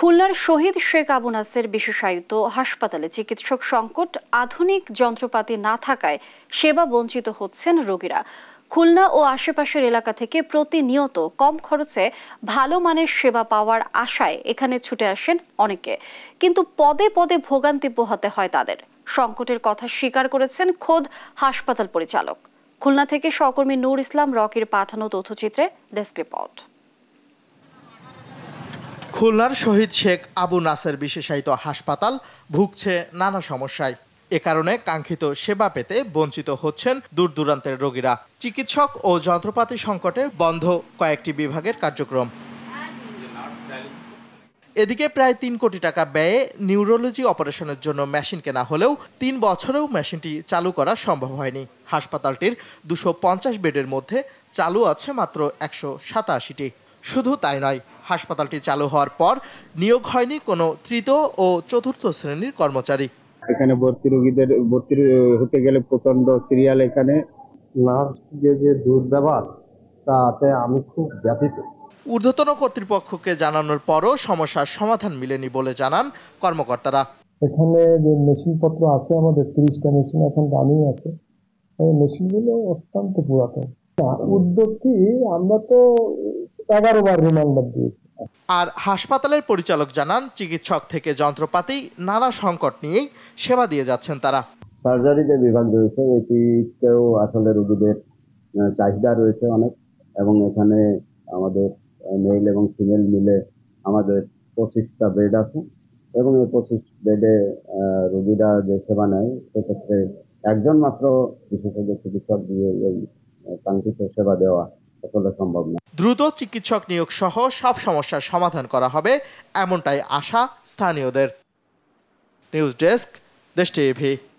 খুলনার শহীদ শেখ আবু নাসের বিশেষায়িত হাসপাতালে চিকিৎসক সংকট আধুনিক যন্ত্রপাতি না থাকায় সেবা বঞ্চিত হচ্ছেন রোগীরা খুলনা ও আশেপাশের এলাকা থেকে প্রতিনিয়ত কম খরচে ভালো মানের সেবা পাওয়ার আশায় এখানে ছুটে আসেন অনেকে কিন্তু পদে পদে ভোগান্তি পোহাতে হয় তাদের সংকটের কথা স্বীকার করেছেন খোদ হাসপাতাল পরিচালক খুলনা থেকে সহকর্মী নূর ইসলাম রকির পাঠানো তথ্যচিত্রে ডেস্ক রিপোর্ট খুলনার শহীদ শেখ আবু নাসের বিশেষায়িত হাসপাতাল ভুগছে নানা সমস্যায় এ কারণে কাঙ্ক্ষিত সেবা পেতে বঞ্চিত হচ্ছেন দূর দূরান্তের রোগীরা চিকিৎসক ও যন্ত্রপাতি সংকটে বন্ধ কয়েকটি বিভাগের কার্যক্রম এদিকে প্রায় তিন কোটি টাকা ব্যয়ে নিউরোলজি অপারেশনের জন্য মেশিন কেনা হলেও তিন বছরেও মেশিনটি চালু করা সম্ভব হয়নি হাসপাতালটির দুশো বেডের মধ্যে চালু আছে মাত্র একশো সাতাশিটি শুধু তাই নয় হাসপাতালটি চালু হওয়ার পর নিয়োগ হয়নি কোনো তৃতীয় ও চতুর্থ শ্রেণীর কর্মচারী এখানে ভর্তি রোগীদের ভর্তি হতে গেলে প্রচন্ড সিরিয়াল এখানে নার্স যে যে দুর্ব্যবহার তাতে আমি খুব ব্যথিত ঊর্ধ্বতন কর্তৃপক্ষকে জানানোর পরও সমস্যার সমাধান মেলেনি বলে জানান কর্মকর্তারা এখানে যে মেশিনপত্র আছে আমাদের তিরিশটা মেশিন এখন দামি আছে এই মেশিনগুলো অত্যন্ত পুরাতন উদ্যোগটি আমরা তো এগারো বার রিমান্ডার দিয়েছে আর হাসপাতালের পরিচালক জানান চিকিৎসক থেকে যন্ত্রপাতি নানা সংকট নিয়েই সেবা দিয়ে যাচ্ছেন তারা সার্জারি যে বিভাগ রয়েছে এটিতেও আসলে রোগীদের চাহিদা রয়েছে অনেক এবং এখানে আমাদের মেল এবং ফিমেল মিলে আমাদের পঁচিশটা বেড আছে এবং এই পঁচিশ বেডে রোগীরা যে সেবা নেয় সেক্ষেত্রে একজন মাত্র বিশেষজ্ঞ চিকিৎসক দিয়ে এই কাঙ্ক্ষিত সেবা দেওয়া সম্ভব না দ্রুত চিকিৎসক নিয়োগ সহ সব সমস্যার সমাধান করা হবে এমনটাই আশা স্থানীয়দের নিউজ ডেস্ক দেশ টিভি